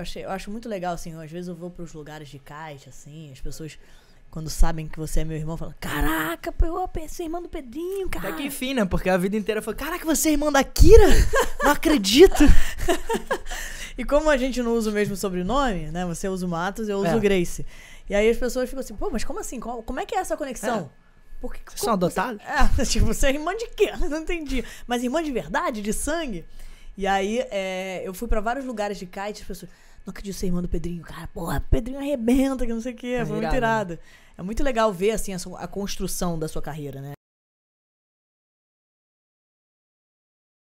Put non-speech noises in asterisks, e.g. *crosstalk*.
achei, eu acho muito legal, assim, às vezes eu vou para os lugares de caixa, assim, as pessoas quando sabem que você é meu irmão, falam, Caraca, eu pensei é irmã do Pedrinho, cara. Até que enfim, né? Porque a vida inteira foi: Caraca, você é irmã da Kira? *laughs* Não acredito. e como a gente não usa o mesmo sobrenome, né? Você usa o Matos, eu uso é. Grace. E aí as pessoas ficam assim: Pô, mas como assim? Como é que é essa conexão? É. Porque, Vocês são adotados? Você... É, *laughs* tipo, você é irmã de quê? *laughs* Não entendi. Mas irmã de verdade, de sangue? E aí é, eu fui para vários lugares de kite, as pessoas. Não acredito ser irmã do Pedrinho. Cara, porra, Pedrinho arrebenta, que não sei o quê. É Foi muito irado. É muito legal ver, assim, a, a construção da sua carreira, né?